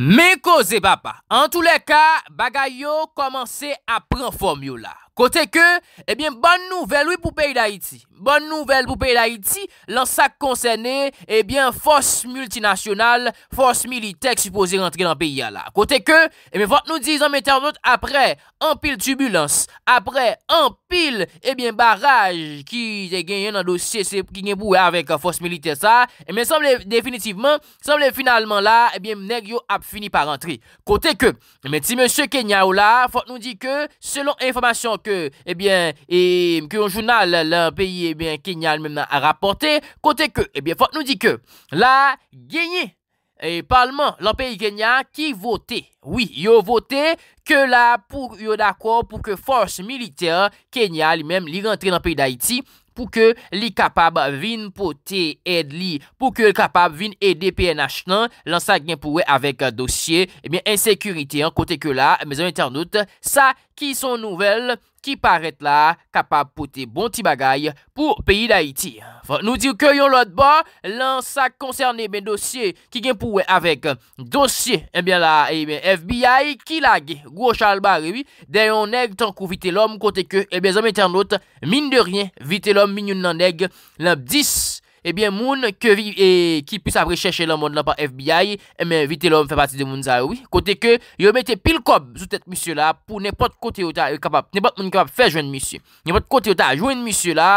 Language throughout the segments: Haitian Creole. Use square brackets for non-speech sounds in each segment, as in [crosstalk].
Miko ze bapa, an tou le ka, bagay yo komanse apren formula. Kote ke, ebyen, bon nouvel, wè pou peyi d'Haiti. Bon nouvel pou peyi d'Haiti, lan sa konse ne, ebyen, fos multinasyonal, fos militek, suposye rentre nan peyi a la. Kote ke, ebyen, fote nou di, zanm internet, apre, anpil tubulans, apre, anpil, ebyen, baraj, ki genyen nan dosye, ki genye boue avèk, fos militek sa, ebyen, semble, definitivman, semble, finalman la, ebyen, mner yo ap fini pa rentre. Kote ke, ebyen, ti msè Kenya ou la, fote nou di ke, selon informasyon, ke, ebyen, eh e, eh, mke yon jounal lan peyi, ebyen, eh kenyal men a rapote, kote ke, ebyen, fote nou di ke, la genye e parlman, lan peyi kenyal ki vote, oui, yo vote ke la, pou, yo d'akwa pou ke force militea kenyal men li rentre nan peyi da iti pou ke li kapab vin pote edli, pou ke li kapab vin edde PNH nan, lan sa genye pou e avek dosye, ebyen, insekurite kote ke la, mezen internet, sa ki son nouvel, ki paret la kapap pote bon ti bagay pou peyi da iti. Nou dir ke yon lot ba lan sa koncerne ben dosye ki gen pouwe avek dosye, ebyen eh la FBI eh ki lage gwo chal barewi den yon neg tankou vite lom kote ke ebyen eh zanme ternot, min de ryen vite lom min yon nan neg lan dis gen. Ebyen eh moun ke vi... E... Eh, Ki pys apre chèche lè moun lè pa FBI... Emen eh vite lò m fè pati de moun zayoui... Kote ke... Yo mette pil kob... Zoutèt misyo lè... Pou nèpot kote yo ta... Yo kapap... Nèpot moun kapap fè jwen misyo... Nèpot kote yo ta... Jwen misyo lè...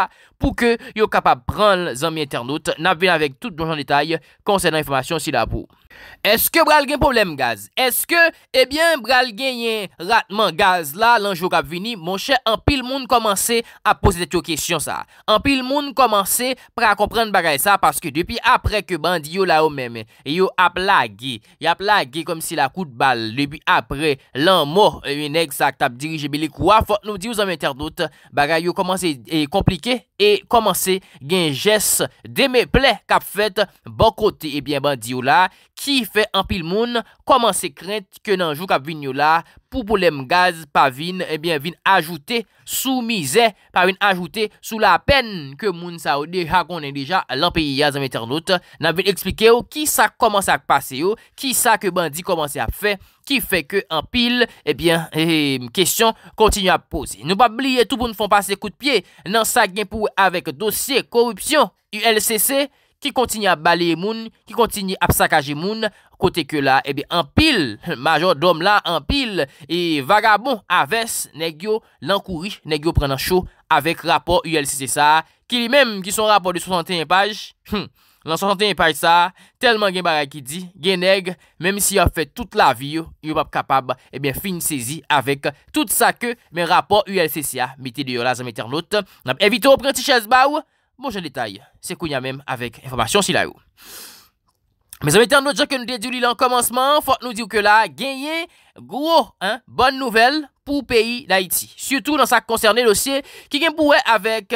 pou ke yo kapap pran zanmi internot nap vin avèk tout donjan detay konsè nan informasyon si la pou Eske bral gen problem gaz? Eske, ebyen, bral genyen ratman gaz la lanjou kap vini, monshe anpil moun komanse ap poset etyo kesyon sa anpil moun komanse pran akoprenn bagay sa paske depi apre ke bandi yo la ou mèm yo ap lage, yo ap lage kom si la kout bal, depi apre lan mò, ebyen, exakt ap dirije beli kwa fòt nou di yo zanmi internot bagay yo komanse e komplike E komanse gen jes de me ple kap fet bon kote e bien bandi yo la ki fe an pil moun komanse krent ke nanjou kap vin yo la pou poulem gaz pa vin e bien vin ajoute soumize pa vin ajoute sou la pen ke moun sa ou deja konen deja lanpe yia zanm internet nan vin eksplike yo ki sa komanse ak pase yo ki sa ke bandi komanse ap fe. Ki fe ke an pil, ebyen, e, eh, m kesyon, kontinye a pose. Nou pa bliye, tout pou nou fon pase kout pie, nan sa gen pou avek dosye korupsyon, ULCC, ki kontinye a baleye moun, ki kontinye a psakaje moun, kote ke la, ebyen, an pil, [laughs] majon dom la, an pil, e vagabon aves, negyo, lankouri, negyo prenan chou, avek rapor ULCC sa, ki li menm, ki son rapor de 61 paj, hm, Lansonsante yon pay sa, telman gen baray ki di, gen neg, menm si yon eh fè tout la vi yon, yon pap kapab, ebyen fin sezi avèk tout sa ke men rapor ULCCA. Meti de yon la zanmèter not, nanp evito pranti chèz bè ou, bon jen detay, se kou yon amèm avèk informasyon si la ou. Men zanmèter not, jè ke nou dedyou li lan komansman, fòk nou di ou ke la, genye, gwo, bon nouvel. pou peyi d'Haïti. Soutou nan sa koncernè dosye, ki genpouè avèk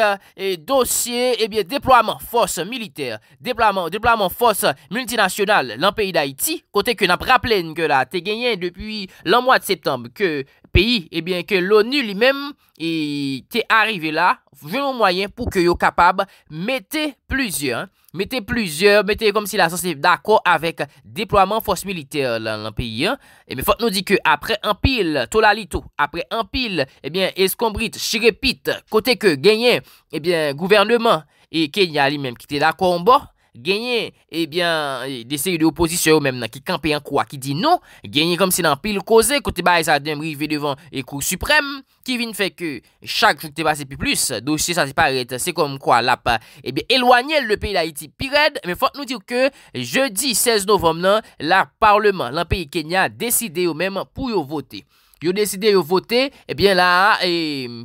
dosye, ebyen, deploèman fòs militer, deploèman fòs multinasyonal lan peyi d'Haïti, kote ke nan praplèn ke la te genyen depuy lan mwa de septembe, ke peyi, ebyen, eh ke l'ONU li mèm E te arrive la, foun moun mwoyen pou ke yo kapab mette pluzyon, mette pluzyon, mette kom si la sosif dako avek depwaman fos militer lan peyi. E me fote nou di ke apre anpil, to la li to, apre anpil, ebyen eskombrit, shirepit, kote ke genyen, ebyen gouvernement, e kenyali menm ki te dako anbo. Genye, ebyen, eh eh, dese yu de oposisyon yo menm nan ki kanpeyan kwa ki di nou, genye kom se nan pil koze kote ba e sa demri ve devan e kou suprem, ki vin fe ke chak chok te base pi plus, dosye sa se parete, se kom kwa la pa, ebyen, elwanyel le peyi la iti pi red, men fote nou dir ke jeudi 16 novem nan la parleman, lan peyi Kenya, deside yo menm pou yo vote. Yo deside yo vote, ebyen la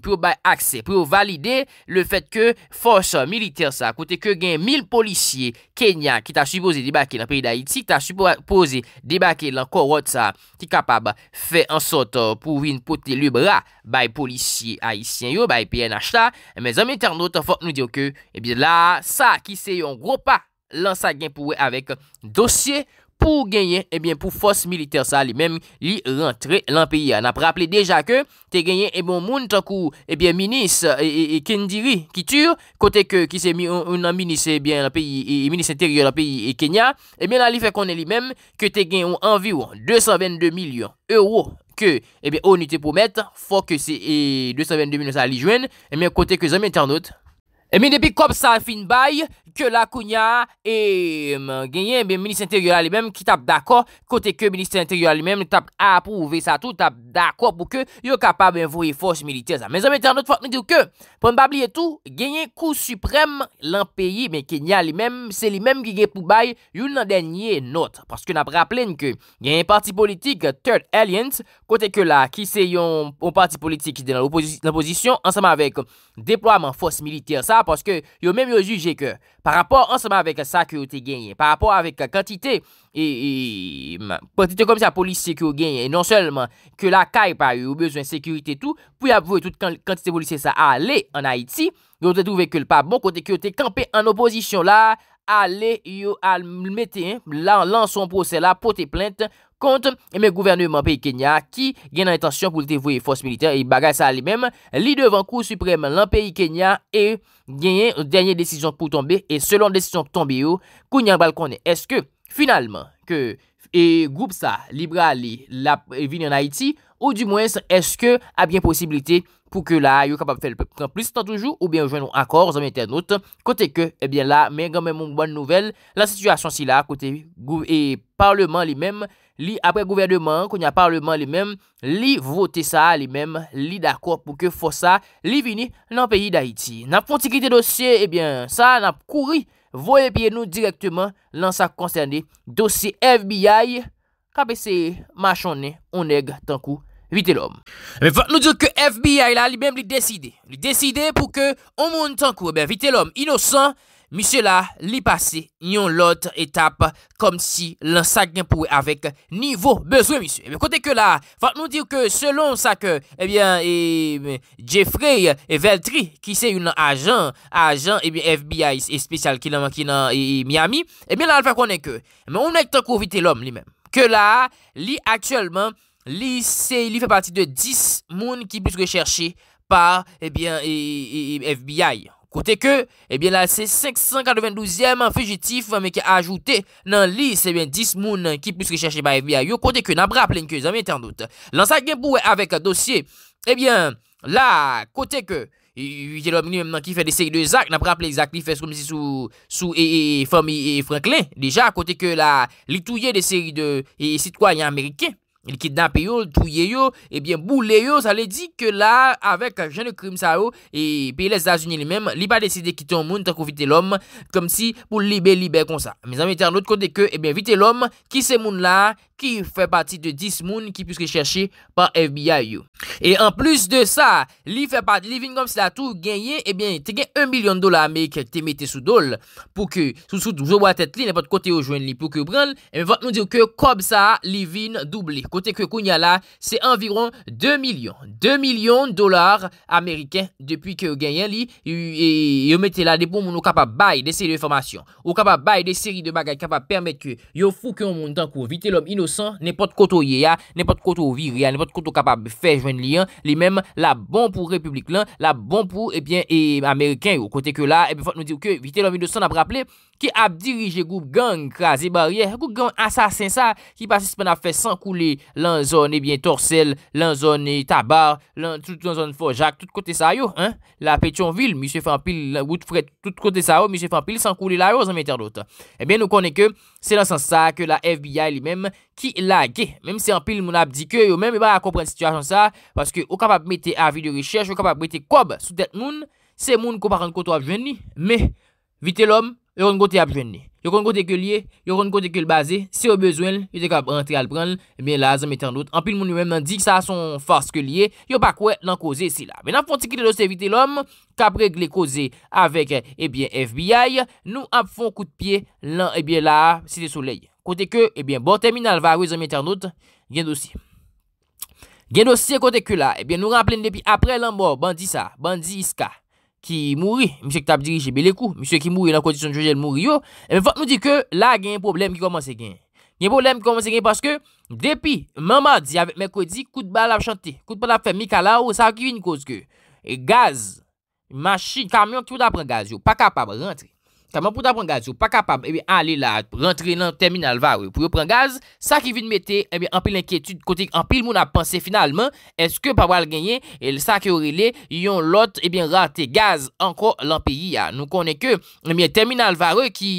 pou yo bay akse, pou yo valide le fet ke fos militer sa. Kote ke gen mil polisye Kenya ki ta supose debake nan peyi da Haiti, ki ta supose debake lan korot sa, ki kapab fe ansote pou win pote libra bay polisye Haitien yo, bay PNH ta. Emen zanm internet fok nou diyo ke, ebyen eh la sa ki se yon gro pa lan sa gen pou we avek dosye, pou genyen eh pou fos militer sa li menm li rentre lan peyi an. Napre aple deja ke te genyen e bon moun tankou e eh bie minis e kendiri ki tur, kote ke ki se mi ou nan minis e bie la peyi, e minis interior la peyi e Kenya, e bie nan li fe konen li menm ke te genyon anvi ou 222 milyon euro ke e bie ou ni te pou met, fok ke se 222 milyon sa li jwen, e bie kote ke zanm internet, E mi depi kop sa fin bay, ke la kou nya, e genyen, ben, ministè interior alimèm, ki tap dakor, kote ke ministè interior alimèm, tap apou, ve sa tou, tap dakor, pou ke yo kapab, ben, vouye fòs militer sa. Men zanmète, anot fòs, ni diw ke, pon babli etou, genyen kou suprem, lan peyi, men, ke nya alimèm, se li mèm, genyen pou bay, yo nan denye not, paske nap rapplen ke, genyen parti politik, third alliance, kote ke la, ki se yon, yon parti politik parce que yo même yo jugé que par rapport ensemble avec ça que yo gagné, par rapport avec la quantité et, et comme ça police que yo gagné, non seulement que la caille par eu besoin de sécurité tout, pour y avouer toute quantité police ça aller en Haïti, yo te trouvé que le pas bon côté que yo campé en opposition là, aller yo al mettre hein, là son procès là porter plainte kont men eh gouvernement peyi Kenya ki gen an etansyon pou te vouye fos militer e bagay sa li men, li devan kou suprèmen lan peyi Kenya e genyen oh, eh, ou denye desisyon pou tombe, e selon desisyon pou tombe yo, kou nyan bal konen. Eske, finalman, ke e goup sa libra li la vini an Haiti, ou di mwens eske a bien posibilite pou ke la yo kapap fe le pekran plus tan toujou, ou bien jwen nou akor, zanmye internet, kote ke, e eh bien la, men gomen moun bon nouvel, la situasyon si la, kote parlement li men, Li apre gouvernement, konya parleman li men, li vote sa li men, li d'akor pou ke fosa li vini nan peyi da iti. Nap fonte ki te dosye, ebyen, eh sa nap kouri, voye piye nou direktyman lan sa konser de dosye FBI, kape se machon ne, ou neg, tankou, vite l'om. Me eh vat nou dire ke FBI la li men li deside, li deside pou ke ou moun tankou, ebyen, eh vite l'om, inosan, misye la, li pase, nyon lotre etape, kom si lan sa gen pouwe avek nivou bezwe, misye. Kote eh ke la, fat nou dir ke selon sa ke, ebyen, Jeffrey Veltri, ki se yon ajan, ajan, ebyen, FBI espesyal, ki nan Miami, ebyen, eh la alfa konen ke, men, on ek tan kouvite lom li men, ke la, li aktuelman, li se, li fe pati de 10 moun ki bise recherche, pa, ebyen, eh FBI, Kote ke, ebyen la se 592e fugitif eh, me ki ajoute nan lis ebyen eh, 10 moun eh, ki pou se rechache ba FBI yo, kote ke nan braple enke zami ente an doute. Lan sa genpou e avèk dosye, ebyen la kote ke, jè lò mouni mèm nan ki fè de seri de Zak, nan braple Zak li fè sou e, e, e fèm e Franklin, deja kote ke la litouye de seri de sitwoyen Amerikey. Il kit nan peyo, touye yo, ebyen eh boule yo, sa oh, le di ke la avek jan de krim sa yo, e peye le Zazuni li mem, li pa deside kiton moun tan kon vite l'om, kom si pou libe libe kon sa. Me zanmite an lout kote ke, ebyen vite l'om, ki se moun la, Fè pati de 10 moun Ki puse ke chèche Par FBI yo E an plus de sa Li fè pati Li vin kom se la tou Ganyen Ebyen eh te gen 1 milyon dolar A mey ke te mette sou dole Pou ke Sou sou Jou wou a tèt li Nèpot kote yo jwen li Pou ke yo bran Emy eh vat nou diyo ke Kob sa Li vin double Kote ke koun ya la Se environ 2 milyon 2 milyon dolar Ameriken Depi ke yo ganyen li e, Yo mette la De pou moun Ou kapab bay De seri de formasyon Ou kapab bay De seri de bagay Kapab permet ke Yo fou ke innocent, n'importe koto yé ya, n'importe koto viré pas n'importe koto capable de faire joindre lien, hein. les même la bon pour république là, la bon pour et eh bien et eh, américain au côté que là et eh bien faut nous dire que vite l'homme on n'a rappelé ki ap dirije goup gang krasi barye, goup gang asasen sa, ki pasi spen ap fè sankoule lan zon ebyen torsel, lan zon e tabar, lan zon fò jak, tout kote sa yo, la petyon vil, monsye fan pil, wout fret, tout kote sa yo, monsye fan pil, sankoule la yo, zan mwen ter dote. Ebyen eh nou konen ke, se lan san sa, ke la FBI li mem, ki la ge, mem se an pil moun ap di ke, yo mem eba akopren situajan sa, paske okap ap mette avi de richèj, okap ap mette kob, sou det moun, se moun k Yo kon kon te ap jwenni, yo kon kon te ke liye, yo kon kon te ke lbaze, se yo bezwen, yo te kap rentre alprenl, ebyen la zanm etanout. Anpil moun ywem nan dik sa son fars ke liye, yo pa kwe nan koze si la. Men ap fonti ki de dos evite lom, kap regle koze avek ebyen eh FBI, nou ap fon kout piye lan ebyen eh la sile soley. Kote ke, ebyen eh bon terminal va we zanm etanout, gen dosi. Gen dosi kote ke la, ebyen nou ram plen depi apre lan bo, bandi sa, bandi iska. Ki mouri, msye ki tab diri jbe le kou, msye ki mouri nan kondisyon jwajel mouri yo, e mwen fote nou di ke la gen eh yon problem ki komanse gen. Gen problem ki komanse gen paske, depi, maman di avek mè kodi, kout bal ap chante, kout bal ap fèmik ala ou, sa akivi ni kose ke. Gaz, mashi, kamyon, tivou da pren gaz yo, pa kapab rentre. Kama pou ta pran gaz, ou pa kapab, ebi, eh ale la, rentre nan terminal vare, ou pou yo pran gaz, sa ki vin mette, ebi, eh anpil l'enkyetude, kote anpil moun apanse finalman, eske pa wale genyen, e sa ki orile, yon lot, ebi, eh rate gaz anko lan peyi ya. Nou konen ke, ebi, terminal vare ki,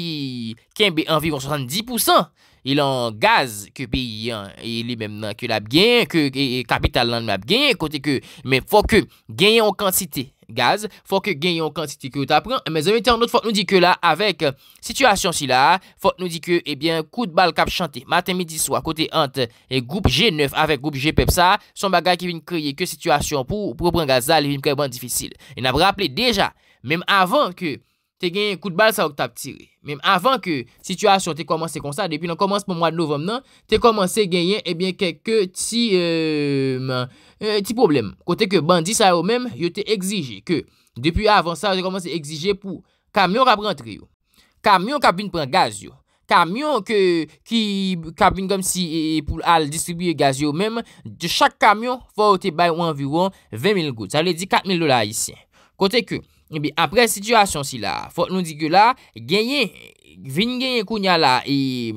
kembe, anviron 70%, ilan gaz, ke peyi, e li menman, ke lab genyen, ke kapital nan lab genyen, kote ke, men fo ke, genyen ou kansite. gaz, faut que gagnons quantité que tu apprends. Mais même internautes, faut nous dit que là, avec euh, situation si là, faut nous dit que, eh bien, coup de balle cap chanté, matin, midi, soir, côté entre et groupe G9 avec groupe GPEP ça, son bagage qui vient créer que situation pour, pour prendre gaz, il vient créer difficile. Il n'a rappelé déjà, même avant que gen kout bal sa wak tap tire. Mèm avan ke situasyon te komanse konsa, depi nan komanse pou mwa novem nan, te komanse genyen ebyen keke ti ti problem. Kote ke bandi sa yo mèm, yo te exije ke depi avan sa yo te komanse exije pou kamyon rap rentri yo. Kamyon kabine pou an gaz yo. Kamyon ki kabine pou al distribuye gaz yo mèm, de chak kamyon, fò ou te bay ou an virouan 20.000 gout. Sa le di 4.000 dola yisyen. Kote ke Eh apre situasyon si la, fote nou di ke la, genyen, vin genyen kounya la,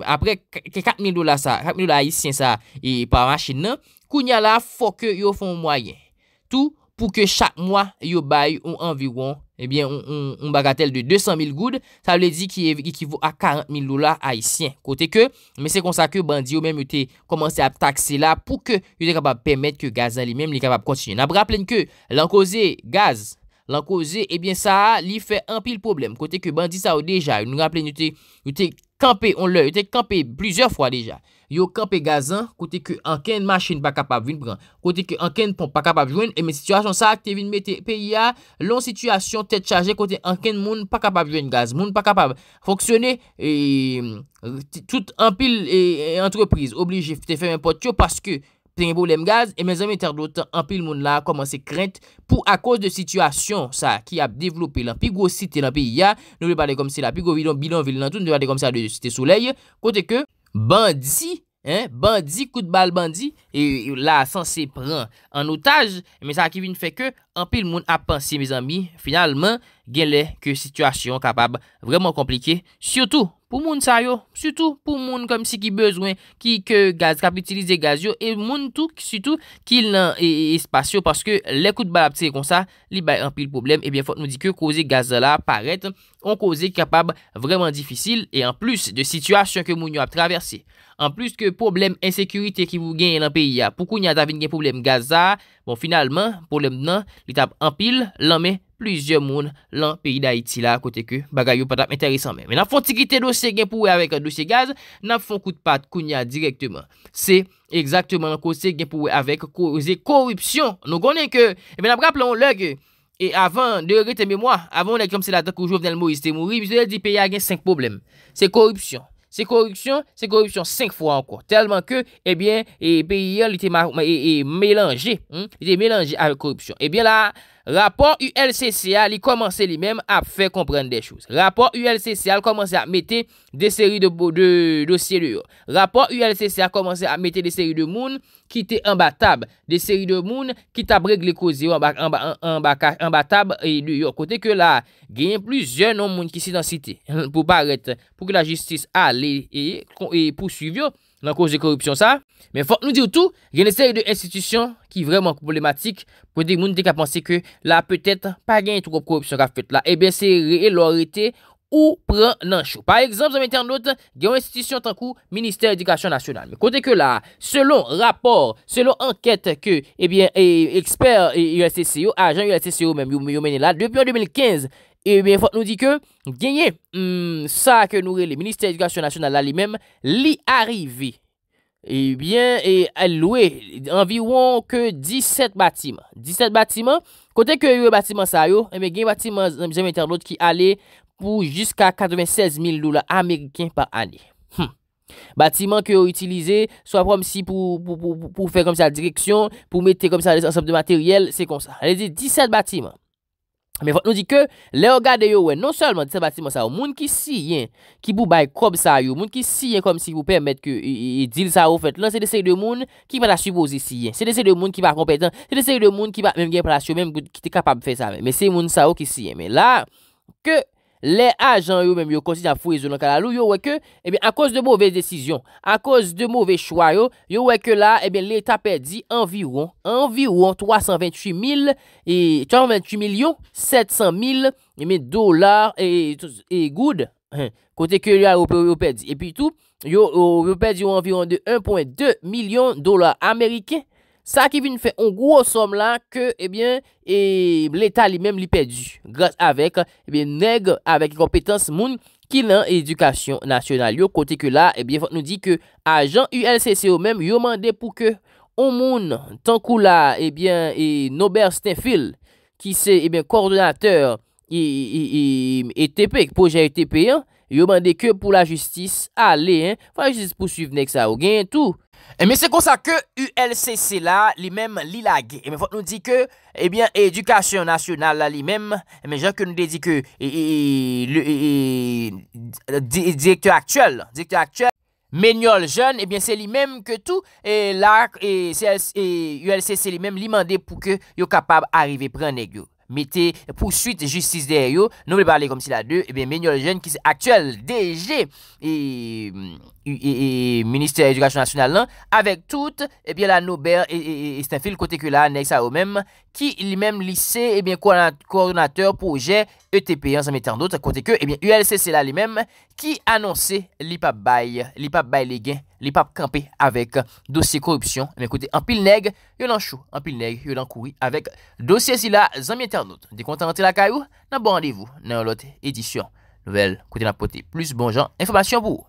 apre ke 4.000 dola sa, 4.000 dola haisyen sa, e pa manchen nan, kounya la fote yo fon mwayen, tou pou ke chak mwa yo bay ou anviron, ebyen, eh ou bagatel de 200.000 goud, sa le di ki ekivou a 40.000 dola haisyen, kote ke, men se konsa ke bandi yo menm yote komanse a takse la, pou ke yote kapab pemet ke gazan li menm li kapab kontine. Na bra plen ke, lankoze gaz, lan koze, ebyen eh sa li fe empil problem. Kote ke bandi sa ou deja, ou te kampe, ou te kampe plusieurs fwa deja. Yo kampe gazan, kote ke anken machin pa kapab vin pran, kote ke anken pon pa kapab vin, e eh men situasyon sa, te vin mette PIA, lon situasyon te chaje kote anken moun pa kapab vin gaz, moun pa kapab fonksyone, e euh, tout empil e entreprise oblige te fe mwen potyo, paske Tenye pou lem gaz, e men zanme ter do tan, an pi l moun la a komanse krent pou a kos de sitwasyon sa ki ap devlopi l an pi go site l an pi ya, nou li pade komse la pi go vilon bilon vilon an tou, nou li pade komse la de site souley, kote ke bandi, bandi, kout bal bandi, e la san se pran an otaj, men sa ki vi ne fe ke an pi l moun apansi, men zanme, finalman, gen le ke sitwasyon kapab vreman komplike, siotou. Pou moun sa yo, sütou pou moun kom si ki bezwen ki ke gaz kap itilize gaz yo, e moun touk sütou ki nan e, e, espasyon, paske lekout bal apse kon sa, li bay empil problem, e bien fote nou di ke kouze gaz zala paret, kon kouze kapab vreman difisil, e an plus de sitwasyon ke moun yo ap traverse. An plus ke problem ensekurite ki moun gen yon an peyi ya, poukou nyan davin gen problem gaz zala, bon finalman, problem nan, li tap empil, lanmen, plizye moun lan peyi da iti la, kote ke bagay yo patap enteresan men. Men ap fon tigite dosye gen pouwe avek dosye gaz, nan fon kout pat koun ya direktman. Se, egzaktman an kose gen pouwe avek koruzye korupsyon. Nou konen ke, men e ap graplon lèk, e avan, de rete mè mwa, avan ou nek yonm se la tan koujou vnen lmou, iste mou ri, miso el di peyi agen senk problem. Se korupsyon. Se korupsyon, se korupsyon senk fwa ankon. Telman ke, ebyen, eh e peyi el ite melanje, ite melanje ave Rapport ULCC a li komanse li menm a fe komprende de chouse. Rapport ULCC a li komanse a mette de seri de dosye de yo. Rapport ULCC a komanse a mette de seri de moun ki te embatab. De seri de moun ki tabregle koze yo embatab. E yo kote [laughs] ke la genye pluzyen non moun ki si dan site. Po parete pou ki la justis a le pou suvyo. dans cause de corruption ça. Mais faut nous dire tout, il y a une série d'institutions qui vraiment problématiques pour des gens qui pensent que là peut-être pas gain trop de corruption qu'a fait là. Et eh bien c'est réel ou prend nan Par exemple, a une institution institution tant que Ministère d'éducation nationale Mais côté que là selon rapport selon enquête Que Et eh bien eh, expert USCCO, Agents USCCO même, yon là mené depuis 2015, E bè fote nou di ke genye sa ke noure le Ministère Éducation nationale la li mèm li arrivi. E bè loue anviron ke 17 bâtiment. 17 bâtiment, kote ke yon bâtiment sa yo, e mè genye bâtiment zemzèm internet ki ale pou jiska 96.000 loulè Amerikèn pa anè. Bâtiment ke yo itilize, sa prom si pou fè kom sa direksyon, pou mette kom sa les ansèm de materyèl, se kon sa. Ale di 17 bâtiment. Men fote nou di ke, le o gade yo we, non solman disa bati moun sa yo, moun ki si yen, ki pou baye kob sa yo, moun ki si yen, kom si pou permette ki dil sa yo fet lan, se de se de moun ki pa la subozi si yen, se de se de moun ki pa kompetan, se de se de moun ki pa, menm gen pra la su, menm ki te kapab fe sa men, men se moun sa yo ki si yen, men la, ke... Le ajan yo menm yo konsida fwe zo nan kalalou, yo weke, ebe, akos de mouvez desizyon, akos de mouvez chwa yo, yo weke la, ebe, eh leta pedi environ, environ 328 mil, 328 mil yo, 700 mil, ebe, dolar, e goud, kote ke yo pedi, e pi tou, yo pedi yo environ de 1.2 milyon dolar ameriken, Sa ki vin fè, on gwo som la ke, ebyen, eh eh, l'Etat li menm li pedu. Grat avèk, ebyen, eh neg avèk kompetans moun ki nan edukasyon nasyonal. Yo kote ke la, ebyen, fòt nou di ke ajan UNCCO menm yo mandè pou ke on moun, tankou la, ebyen, Nobert Steffil, ki se, ebyen, koordinatèr e TP, pojè e TP, an, Yo mande ke pou la justis, ale, fwa justis pou suivne k sa o gen, tou. Eme, eh, se konsa ke ULCC la, li mem li lag. Eme, fwa nou di ke, edukasyon nasyonal la, li mem, jen ke nou dedike, direktor aktuel, menyol jen, ebyen eh se li mem ke tou, e eh, ULCC li mem li mande pou ke yo kapab arive prene gyo. Metè pousuit justice D.A.O. Nou mè parli kom si la eh de Mènyo Lejeune ki se aktuel D.G. E minister edukasyon nasyonal lan Avek tout Ebyè la Nober E stè fil kote ke la Nèk sa ou mèm Ki li mèm lise Ebyè eh koordinatèr proje E.T.P. Anse metè an dote Kote ke Ebyè U.L.C. Se la li mèm Ki anonsè Li pa bay Li pa bay le gen Li pap kampe avèk dosye korupsyon. Mè kote, an pil neg, yon lan chou. An pil neg, yon lan kouri avèk dosye zila zami internet. Dekontante lakay ou, nan bon randevou nan lote edisyon. Nouvel kote nan pote, plus bon jan, informasyon pou ou.